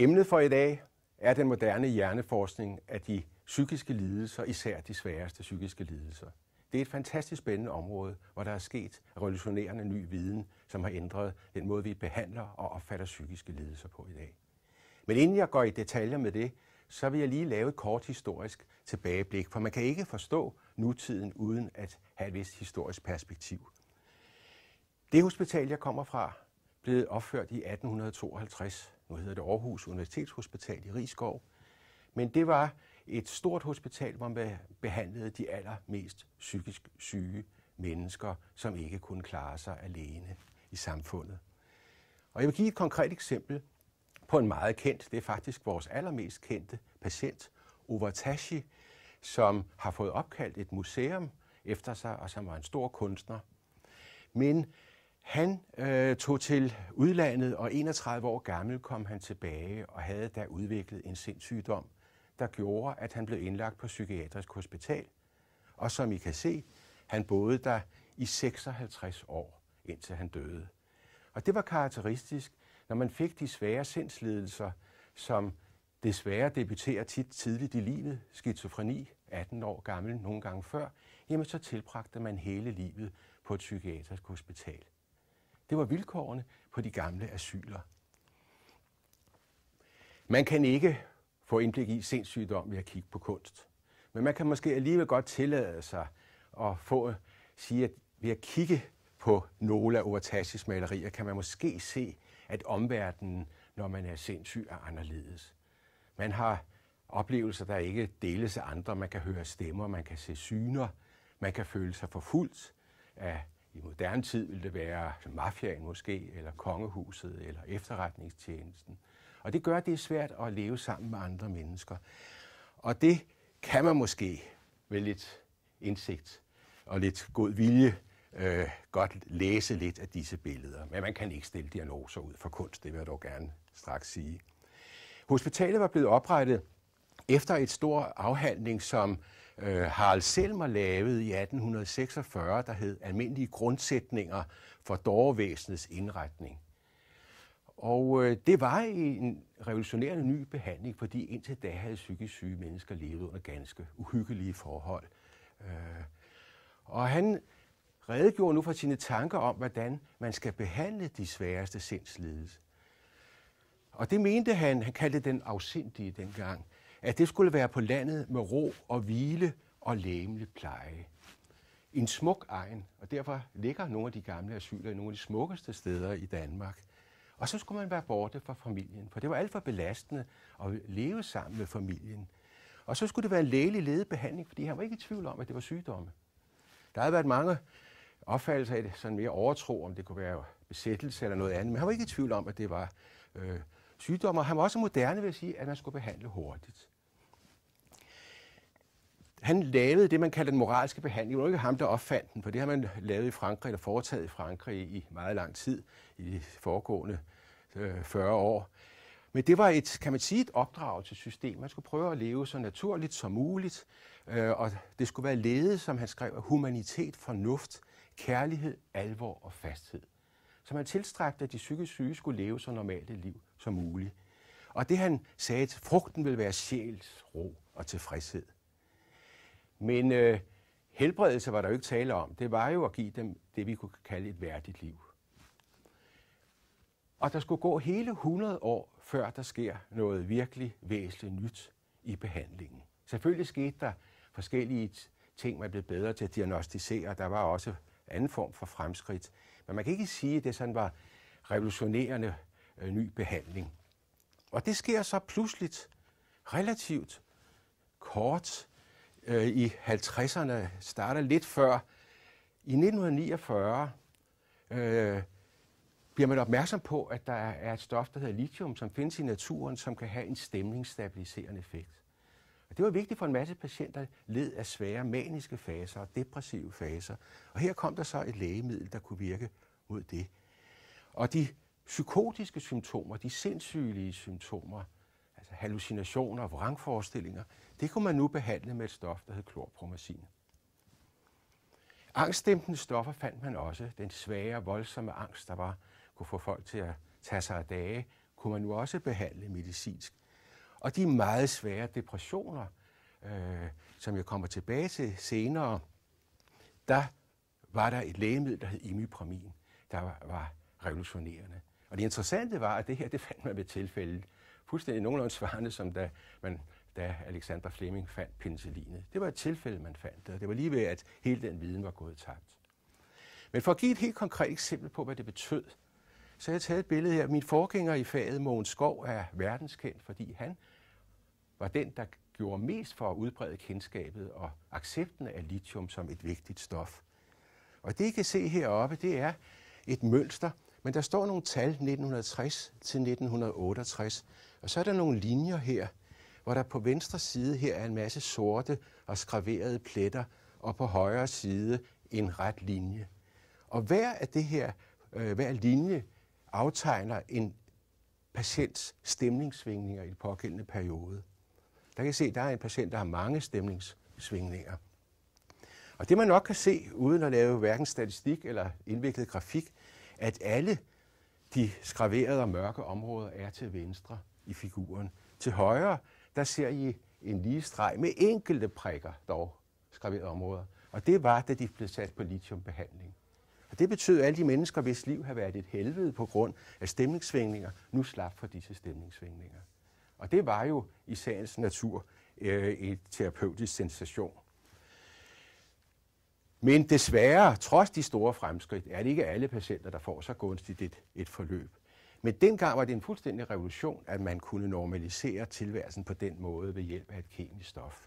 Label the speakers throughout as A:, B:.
A: Emnet for i dag er den moderne hjerneforskning af de psykiske lidelser, især de sværeste psykiske lidelser. Det er et fantastisk spændende område, hvor der er sket revolutionerende ny viden, som har ændret den måde, vi behandler og opfatter psykiske lidelser på i dag. Men inden jeg går i detaljer med det, så vil jeg lige lave et kort historisk tilbageblik, for man kan ikke forstå nutiden uden at have et vist historisk perspektiv. Det hospital, jeg kommer fra, blev opført i 1852 nu hedder det Aarhus Universitetshospital i Rigskov. Men det var et stort hospital, hvor man behandlede de allermest psykisk syge mennesker, som ikke kunne klare sig alene i samfundet. Og jeg vil give et konkret eksempel på en meget kendt, det er faktisk vores allermest kendte patient, Overtashi, som har fået opkaldt et museum efter sig, og som var en stor kunstner. Men han øh, tog til udlandet, og 31 år gammel kom han tilbage og havde da udviklet en sindssygdom, der gjorde, at han blev indlagt på psykiatrisk hospital. Og som I kan se, han boede der i 56 år, indtil han døde. Og det var karakteristisk, når man fik de svære sindslidelser, som desværre debuterer tit tidligt i livet, skizofreni, 18 år gammel, nogle gange før, jamen så tilbragte man hele livet på et psykiatrisk hospital. Det var vilkårene på de gamle asyler. Man kan ikke få indblik i sindssygdom ved at kigge på kunst. Men man kan måske alligevel godt tillade sig at få sige, at ved at kigge på nogle af Overtasis malerier, kan man måske se, at omverdenen, når man er sindssyg, er anderledes. Man har oplevelser, der ikke deles af andre. Man kan høre stemmer, man kan se syner, man kan føle sig forfulgt af i moderne tid ville det være mafiaen måske, eller kongehuset, eller efterretningstjenesten. Og det gør, at det er svært at leve sammen med andre mennesker. Og det kan man måske med lidt indsigt og lidt god vilje øh, godt læse lidt af disse billeder. Men man kan ikke stille diagnoser ud for kunst, det vil jeg dog gerne straks sige. Hospitalet var blevet oprettet efter et stort afhandling, som øh, Harald Selmer lavede i 1846, der hed Almindelige Grundsætninger for dårvæsenets indretning. Og øh, det var en revolutionerende ny behandling, fordi indtil da havde psykisk syge mennesker levet under ganske uhyggelige forhold. Øh, og han redegjorde nu for sine tanker om, hvordan man skal behandle de sværeste sindslidelser. Og det mente han, han kaldte den afsindige dengang at det skulle være på landet med ro og hvile og læmelig pleje. En smuk egen, og derfor ligger nogle af de gamle asyler i nogle af de smukkeste steder i Danmark. Og så skulle man være borte fra familien, for det var alt for belastende at leve sammen med familien. Og så skulle det være en lægelig ledebehandling, fordi han var ikke i tvivl om, at det var sygdomme. Der havde været mange opfattelser af det, sådan mere overtro, om det kunne være besættelse eller noget andet, men han var ikke i tvivl om, at det var øh, sygdomme, og han var også moderne ved at sige, at man skulle behandle hurtigt. Han lavede det, man kalder den moralske behandling. Det var ikke ham, der opfandt den, for det har man lavet i Frankrig, eller foretaget i Frankrig i meget lang tid, i de foregående 40 øh, år. Men det var et, kan man sige, et opdrag til systemet. Man skulle prøve at leve så naturligt som muligt, øh, og det skulle være ledet, som han skrev, af humanitet, fornuft, kærlighed, alvor og fasthed. Så man tilstræbte, at de psykisk syge skulle leve så normalt et liv som muligt. Og det han sagde, at frugten vil være sjæls ro og tilfredshed. Men øh, helbredelse var der jo ikke tale om. Det var jo at give dem det, vi kunne kalde et værdigt liv. Og der skulle gå hele 100 år, før der sker noget virkelig væsentligt nyt i behandlingen. Selvfølgelig skete der forskellige ting, man blev bedre til at diagnostisere. Der var også anden form for fremskridt. Men man kan ikke sige, at det sådan var revolutionerende Øh, ny behandling. Og det sker så pludseligt, relativt kort øh, i 50'erne, starter lidt før. I 1949 øh, bliver man opmærksom på, at der er et stof, der hedder lithium, som findes i naturen, som kan have en stemningsstabiliserende effekt. Og det var vigtigt for en masse patienter, led af svære maniske faser og depressive faser. Og her kom der så et lægemiddel, der kunne virke mod det. Og de psykotiske symptomer, de sindssygelige symptomer, altså hallucinationer og vrangforestillinger, det kunne man nu behandle med et stof, der hed klorpromazin. Angstdæmpende stoffer fandt man også. Den svære, voldsomme angst, der var, kunne få folk til at tage sig af dage, kunne man nu også behandle medicinsk. Og de meget svære depressioner, øh, som jeg kommer tilbage til senere, der var der et lægemiddel, der hed imipramin, der var, var revolutionerende. Og det interessante var, at det her, det fandt man ved tilfælde. Fuldstændig nogenlunde svarende, som da, man, da Alexander Fleming fandt penicillinet. Det var et tilfælde, man fandt, og det var lige ved, at hele den viden var gået tabt. Men for at give et helt konkret eksempel på, hvad det betød, så har jeg taget et billede her. Min forgænger i faget, Mogens Skov, er verdenskendt, fordi han var den, der gjorde mest for at udbrede kendskabet og accepten af lithium som et vigtigt stof. Og det, I kan se heroppe, det er et mønster, men der står nogle tal 1960 til 1968, og så er der nogle linjer her, hvor der på venstre side her er en masse sorte og skraverede pletter, og på højre side en ret linje. Og hver af det her, øh, hver linje aftegner en patients stemningssvingninger i den pågældende periode. Der kan I se, at der er en patient, der har mange stemningssvingninger. Og det man nok kan se, uden at lave hverken statistik eller indviklet grafik, at alle de skraverede og mørke områder er til venstre i figuren. Til højre, der ser I en lige streg med enkelte prikker dog, skraverede områder. Og det var, da de blev sat på lithiumbehandling. Og det betød, at alle de mennesker, hvis liv har været et helvede på grund af stemningssvingninger, nu slap for disse stemningssvingninger. Og det var jo i sagens natur øh, et terapeutisk sensation. Men desværre, trods de store fremskridt, er det ikke alle patienter, der får så gunstigt et, et forløb. Men dengang var det en fuldstændig revolution, at man kunne normalisere tilværelsen på den måde ved hjælp af et kemisk stof.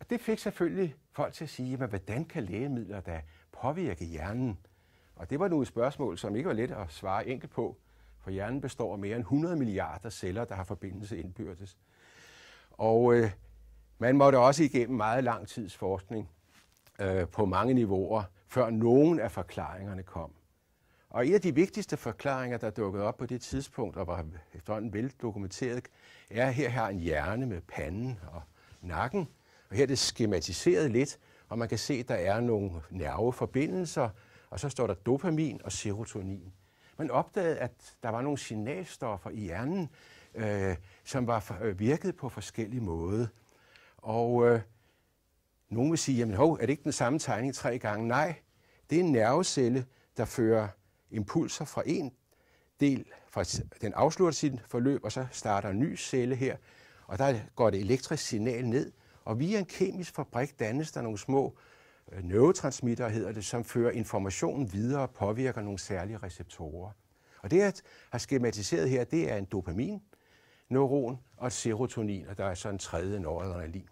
A: Og det fik selvfølgelig folk til at sige, jamen, hvordan kan lægemidler da påvirke hjernen? Og det var nu et spørgsmål, som ikke var let at svare enkelt på, for hjernen består af mere end 100 milliarder celler, der har forbindelse indbyrdes. Og øh, man måtte også igennem meget lang tids forskning øh, på mange niveauer, før nogen af forklaringerne kom. Og en af de vigtigste forklaringer, der dukkede op på det tidspunkt, og var efterhånden veldokumenteret, er, at her har en hjerne med panden og nakken. Og her er det skematiseret lidt, og man kan se, at der er nogle nerveforbindelser, og så står der dopamin og serotonin. Man opdagede, at der var nogle signalstoffer i hjernen, øh, som var virket på forskellige måder. Og øh, nogle vil sige, jamen hov, er det ikke den samme tegning tre gange? Nej, det er en nervecelle, der fører impulser fra en del, fra den afslutter sit forløb, og så starter en ny celle her, og der går det elektrisk signal ned, og via en kemisk fabrik dannes der nogle små øh, neurotransmitter, hedder det, som fører informationen videre og påvirker nogle særlige receptorer. Og det, jeg har skematiseret her, det er en dopamin, neuron og serotonin, og der er så en tredje noradrenalin.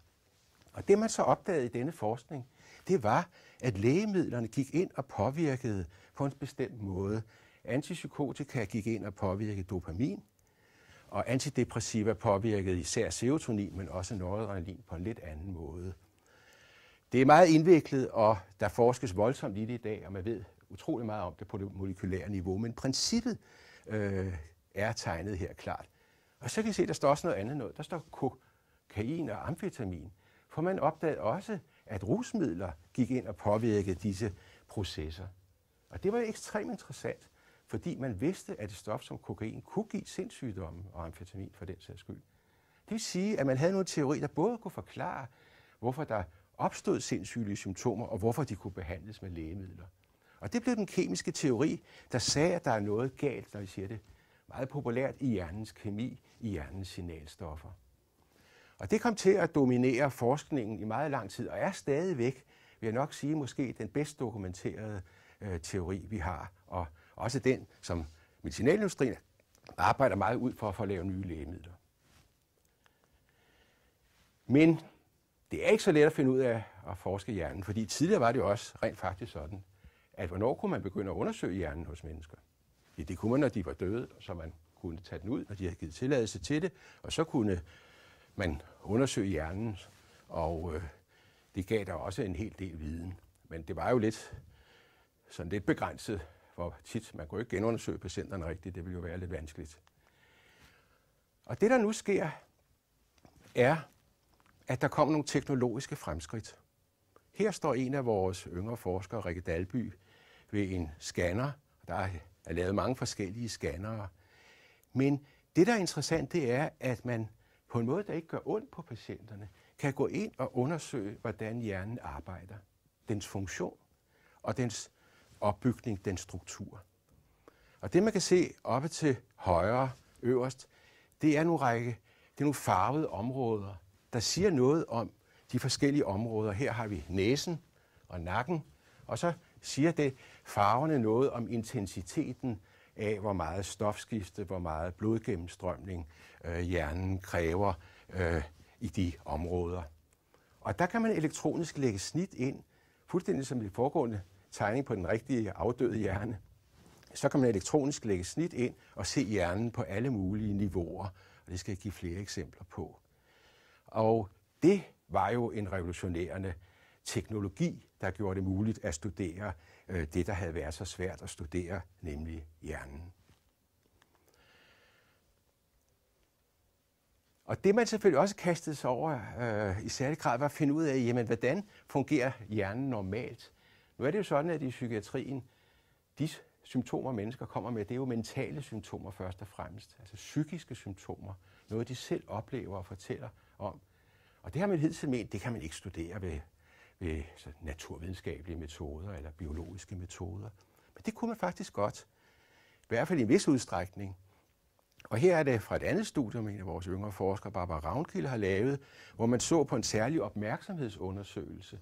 A: Og det man så opdagede i denne forskning, det var, at lægemidlerne gik ind og påvirkede på en bestemt måde. Antipsykotika gik ind og påvirkede dopamin, og antidepressiva påvirkede især serotonin, men også noradrenalin på en lidt anden måde. Det er meget indviklet, og der forskes voldsomt i det i dag, og man ved utrolig meget om det på det molekylære niveau, men princippet øh, er tegnet her klart. Og så kan I se, der står også noget andet noget. Der står kokain og amfetamin for man opdagede også, at rusmidler gik ind og påvirkede disse processer. Og det var ekstremt interessant, fordi man vidste, at et stof som kokain kunne give sindssygdomme og amfetamin for den sags skyld. Det vil sige, at man havde nogle teori, der både kunne forklare, hvorfor der opstod sindssyge symptomer, og hvorfor de kunne behandles med lægemidler. Og det blev den kemiske teori, der sagde, at der er noget galt, når vi siger det meget populært, i hjernens kemi, i hjernens signalstoffer. Og det kom til at dominere forskningen i meget lang tid, og er stadigvæk, vil jeg nok sige, måske den bedst dokumenterede øh, teori, vi har, og også den, som medicinalindustrien arbejder meget ud for, for at lave nye lægemidler. Men det er ikke så let at finde ud af at forske hjernen, fordi tidligere var det også rent faktisk sådan, at hvornår kunne man begynde at undersøge hjernen hos mennesker? Ja, det kunne man, når de var døde, så man kunne tage den ud, når de havde givet tilladelse til det, og så kunne man undersøge hjernen, og øh, det gav der også en hel del viden. Men det var jo lidt, sådan lidt begrænset, hvor tit man kunne ikke genundersøge patienterne rigtigt. Det ville jo være lidt vanskeligt. Og det, der nu sker, er, at der kommer nogle teknologiske fremskridt. Her står en af vores yngre forskere, Rikke Dalby, ved en scanner. Der er lavet mange forskellige scannere. Men det, der er interessant, det er, at man på en måde, der ikke gør ondt på patienterne, kan gå ind og undersøge, hvordan hjernen arbejder, dens funktion og dens opbygning, dens struktur. Og det, man kan se oppe til højre øverst, det er nogle række, det er nogle farvede områder, der siger noget om de forskellige områder. Her har vi næsen og nakken, og så siger det farverne noget om intensiteten af, hvor meget stofskifte, hvor meget blodgennemstrømning øh, hjernen kræver øh, i de områder. Og der kan man elektronisk lægge snit ind, fuldstændig som i foregående tegning på den rigtige afdøde hjerne. Så kan man elektronisk lægge snit ind og se hjernen på alle mulige niveauer, og det skal jeg give flere eksempler på. Og det var jo en revolutionerende teknologi, der gjorde det muligt at studere øh, det, der havde været så svært at studere, nemlig hjernen. Og det, man selvfølgelig også kastede sig over øh, i særlig grad, var at finde ud af, jamen, hvordan fungerer hjernen normalt? Nu er det jo sådan, at i psykiatrien, de symptomer, mennesker kommer med, det er jo mentale symptomer først og fremmest. Altså psykiske symptomer. Noget, de selv oplever og fortæller om. Og det har man hidtil ment, det kan man ikke studere ved øh, så naturvidenskabelige metoder eller biologiske metoder. Men det kunne man faktisk godt, i hvert fald i en vis udstrækning. Og her er det fra et andet studium, en af vores yngre forskere, Barbara Ravnkilde, har lavet, hvor man så på en særlig opmærksomhedsundersøgelse,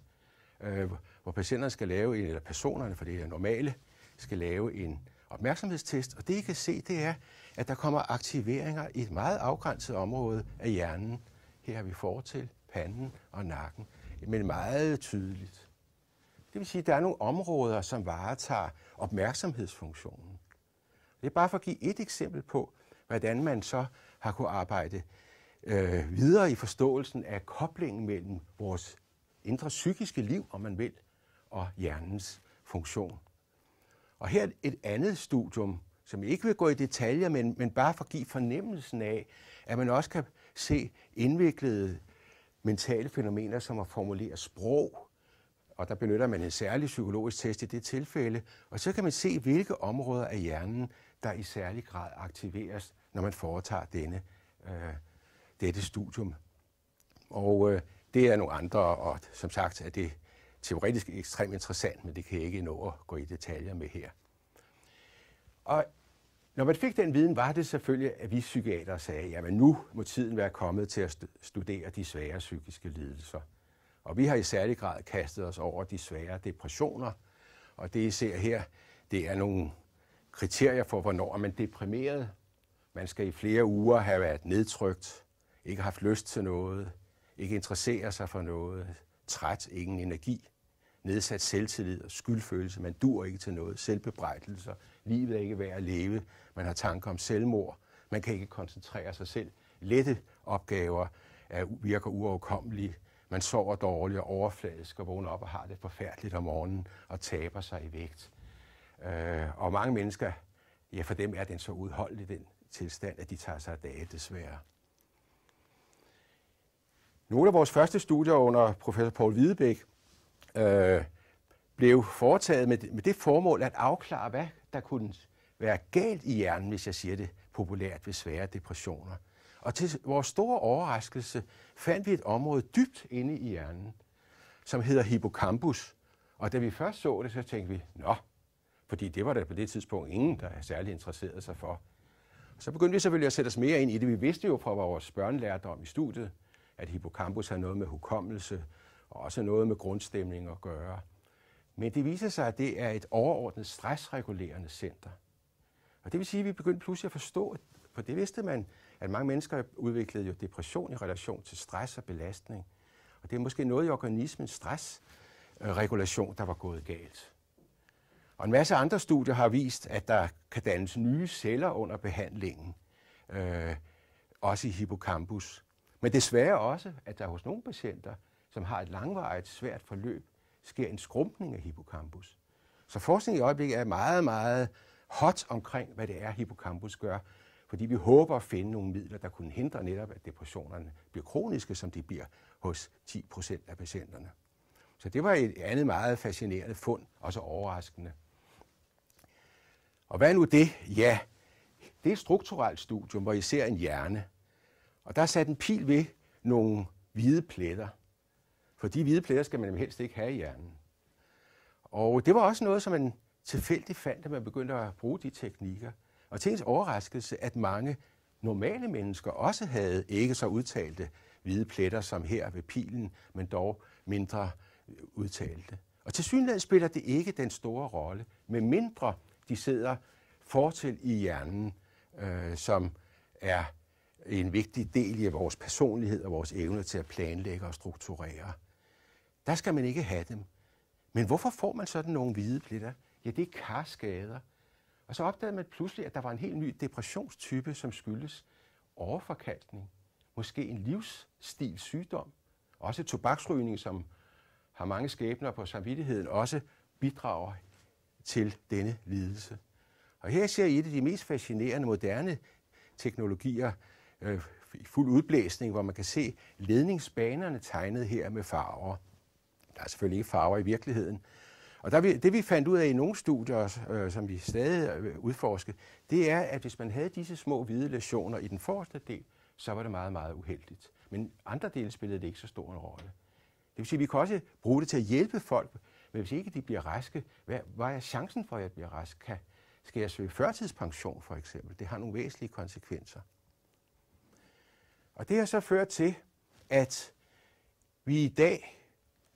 A: øh, hvor patienterne skal lave, en, eller personerne, for det er normale, skal lave en opmærksomhedstest. Og det, I kan se, det er, at der kommer aktiveringer i et meget afgrænset område af hjernen. Her har vi fortil, panden og nakken men meget tydeligt. Det vil sige, at der er nogle områder, som varetager opmærksomhedsfunktionen. Det er bare for at give et eksempel på, hvordan man så har kunnet arbejde øh, videre i forståelsen af koblingen mellem vores indre psykiske liv, om man vil, og hjernens funktion. Og her et andet studium, som jeg ikke vil gå i detaljer, men, men bare for at give fornemmelsen af, at man også kan se indviklede mentale fænomener, som at formulere sprog, og der benytter man en særlig psykologisk test i det tilfælde, og så kan man se, hvilke områder af hjernen, der i særlig grad aktiveres, når man foretager denne, øh, dette studium. Og øh, det er nogle andre, og som sagt er det teoretisk ekstremt interessant, men det kan jeg ikke nå at gå i detaljer med her. Og når man fik den viden, var det selvfølgelig, at vi psykiater sagde, at nu må tiden være kommet til at studere de svære psykiske lidelser. Og vi har i særlig grad kastet os over de svære depressioner, og det I ser her, det er nogle kriterier for, hvornår er man deprimeret. Man skal i flere uger have været nedtrykt, ikke haft lyst til noget, ikke interessere sig for noget, træt, ingen energi nedsat selvtillid og skyldfølelse. Man dur ikke til noget. Selvbebrejdelser. Livet er ikke værd at leve. Man har tanker om selvmord. Man kan ikke koncentrere sig selv. Lette opgaver er, virker uoverkommelige. Man sover dårligt og overfladisk og vågner op og har det forfærdeligt om morgenen og taber sig i vægt. Øh, og mange mennesker, ja for dem er den så udholdelig den tilstand, at de tager sig af dage desværre. Nogle af vores første studier under professor Paul Hvidebæk øh, blev foretaget med, med det formål at afklare, hvad der kunne være galt i hjernen, hvis jeg siger det populært ved svære depressioner. Og til vores store overraskelse fandt vi et område dybt inde i hjernen, som hedder hippocampus. Og da vi først så det, så tænkte vi, nå, fordi det var der på det tidspunkt ingen, der særlig interesserede sig for. Så begyndte vi selvfølgelig at sætte os mere ind i det. Vi vidste jo fra vores børnelærdom i studiet, at hippocampus har noget med hukommelse, og også noget med grundstemning at gøre. Men det viser sig, at det er et overordnet stressregulerende center. Og det vil sige, at vi begyndte pludselig at forstå, for det vidste man, at mange mennesker udviklede jo depression i relation til stress og belastning. Og det er måske noget i organismens stressregulation, der var gået galt. Og en masse andre studier har vist, at der kan dannes nye celler under behandlingen, øh, også i hippocampus. Men desværre også, at der hos nogle patienter som har et langvarigt svært forløb, sker en skrumpning af hippocampus. Så forskning i øjeblikket er meget, meget hot omkring, hvad det er, hippocampus gør, fordi vi håber at finde nogle midler, der kunne hindre netop, at depressionerne bliver kroniske, som de bliver hos 10 procent af patienterne. Så det var et andet meget fascinerende fund, også overraskende. Og hvad er nu det? Ja, det er et strukturelt studium, hvor I ser en hjerne. Og der er sat en pil ved nogle hvide pletter. For de hvide pletter skal man helst ikke have i hjernen. Og det var også noget, som man tilfældigt fandt, at man begyndte at bruge de teknikker. Og til ens overraskelse, at mange normale mennesker også havde ikke så udtalte hvide pletter som her ved pilen, men dog mindre udtalte. Og til synligheden spiller det ikke den store rolle, med mindre de sidder fortil i hjernen, øh, som er en vigtig del i vores personlighed og vores evne til at planlægge og strukturere. Der skal man ikke have dem. Men hvorfor får man sådan nogle hvide pletter? Ja, det er karskader. Og så opdagede man pludselig, at der var en helt ny depressionstype, som skyldes overforkastning. Måske en livsstilssygdom. Også tobaksrygning, som har mange skæbner på samvittigheden, også bidrager til denne lidelse. Og her ser I et af de mest fascinerende moderne teknologier øh, i fuld udblæsning, hvor man kan se ledningsbanerne tegnet her med farver. Der er selvfølgelig ikke farver i virkeligheden. Og der, det vi fandt ud af i nogle studier, øh, som vi stadig øh, udforsker, det er, at hvis man havde disse små hvide lesioner i den forreste del, så var det meget, meget uheldigt. Men andre dele spillede det ikke så stor en rolle. Det vil sige, at vi kan også bruge det til at hjælpe folk, men hvis ikke de bliver raske, hvad, hvad er chancen for, at jeg bliver rask? Kan, skal jeg søge førtidspension for eksempel? Det har nogle væsentlige konsekvenser. Og det har så ført til, at vi i dag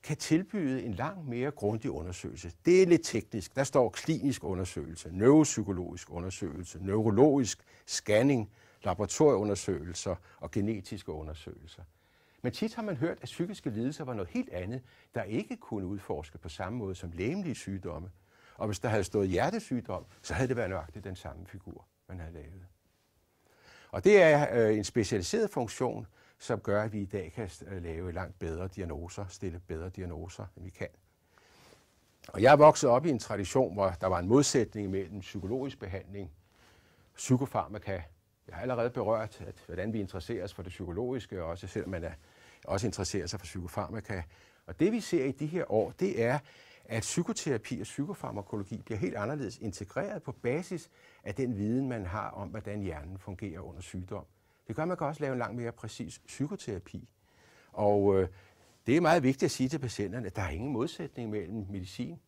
A: kan tilbyde en langt mere grundig undersøgelse. Det er lidt teknisk. Der står klinisk undersøgelse, neuropsykologisk undersøgelse, neurologisk scanning, laboratorieundersøgelser og genetiske undersøgelser. Men tit har man hørt, at psykiske lidelser var noget helt andet, der ikke kunne udforske på samme måde som læmelige sygdomme. Og hvis der havde stået hjertesygdom, så havde det været nøjagtigt den samme figur, man havde lavet. Og det er øh, en specialiseret funktion, som gør, at vi i dag kan øh, lave langt bedre diagnoser, stille bedre diagnoser, end vi kan. Og jeg er vokset op i en tradition, hvor der var en modsætning mellem psykologisk behandling, psykofarmaka. Jeg har allerede berørt, at, hvordan vi interesserer os for det psykologiske, også selvom man er, også interesserer sig for psykofarmaka. Og det vi ser i de her år, det er, at psykoterapi og psykofarmakologi bliver helt anderledes integreret på basis af den viden, man har om, hvordan hjernen fungerer under sygdom. Det gør, at man kan også lave en langt mere præcis psykoterapi. Og øh, det er meget vigtigt at sige til patienterne, at der er ingen modsætning mellem medicin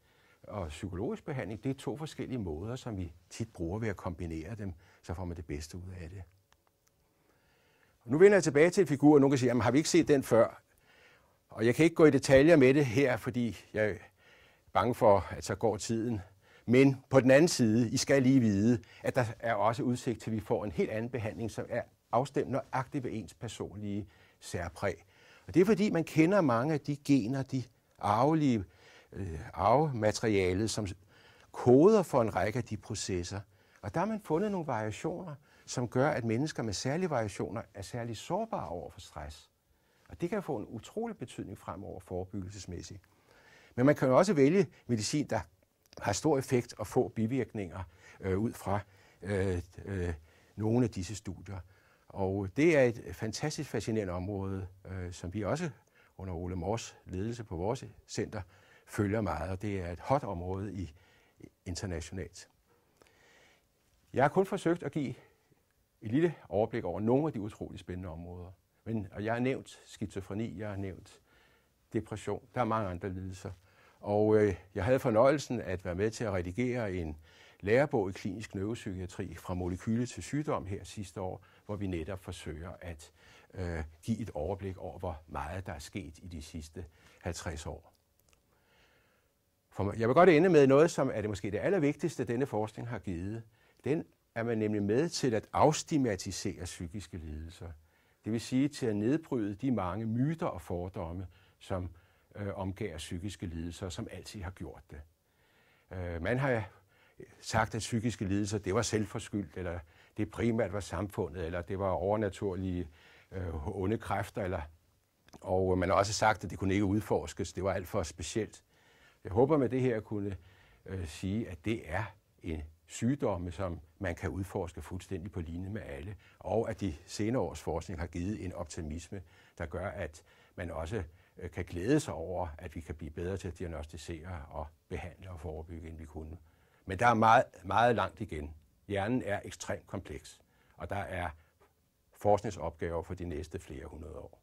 A: og psykologisk behandling. Det er to forskellige måder, som vi tit bruger ved at kombinere dem, så får man det bedste ud af det. Nu vender jeg tilbage til figuren, Nogle kan sige, jamen har vi ikke set den før? Og jeg kan ikke gå i detaljer med det her, fordi jeg er bange for, at så går tiden. Men på den anden side, I skal lige vide, at der er også udsigt til, at vi får en helt anden behandling, som er afstemme nøjagtigt ved ens personlige særpræg. Og det er fordi, man kender mange af de gener, de arvelige øh, arvematerialet, som koder for en række af de processer. Og der har man fundet nogle variationer, som gør, at mennesker med særlige variationer er særlig sårbare over for stress. Og det kan få en utrolig betydning fremover forebyggelsesmæssigt. Men man kan jo også vælge medicin, der har stor effekt og få bivirkninger øh, ud fra øh, øh, nogle af disse studier. Og det er et fantastisk fascinerende område, øh, som vi også under Ole Mors ledelse på vores center følger meget, og det er et hot område i, internationalt. Jeg har kun forsøgt at give et lille overblik over nogle af de utrolig spændende områder. Men, og jeg har nævnt skizofreni, jeg har nævnt depression, der er mange andre lidelser. Og øh, jeg havde fornøjelsen at være med til at redigere en lærebog i klinisk neuropsykiatri fra molekyle til sygdom her sidste år, hvor vi netop forsøger at øh, give et overblik over, hvor meget der er sket i de sidste 50 år. For jeg vil godt ende med noget, som er det måske det allervigtigste, denne forskning har givet. Den er man nemlig med til at afstigmatisere psykiske lidelser. Det vil sige til at nedbryde de mange myter og fordomme, som øh, omgiver psykiske lidelser, som altid har gjort det. Øh, man har sagt, at psykiske lidelser det var selvforskyldt, eller det primært var samfundet, eller det var overnaturlige øh, onde kræfter, eller, og øh, man har også sagt, at det kunne ikke udforskes, det var alt for specielt. Jeg håber med det her at kunne øh, sige, at det er en sygdomme, som man kan udforske fuldstændig på linje med alle, og at de senere års forskning har givet en optimisme, der gør, at man også øh, kan glæde sig over, at vi kan blive bedre til at diagnostisere og behandle og forebygge, end vi kunne. Men der er meget, meget langt igen. Hjernen er ekstremt kompleks, og der er forskningsopgaver for de næste flere hundrede år.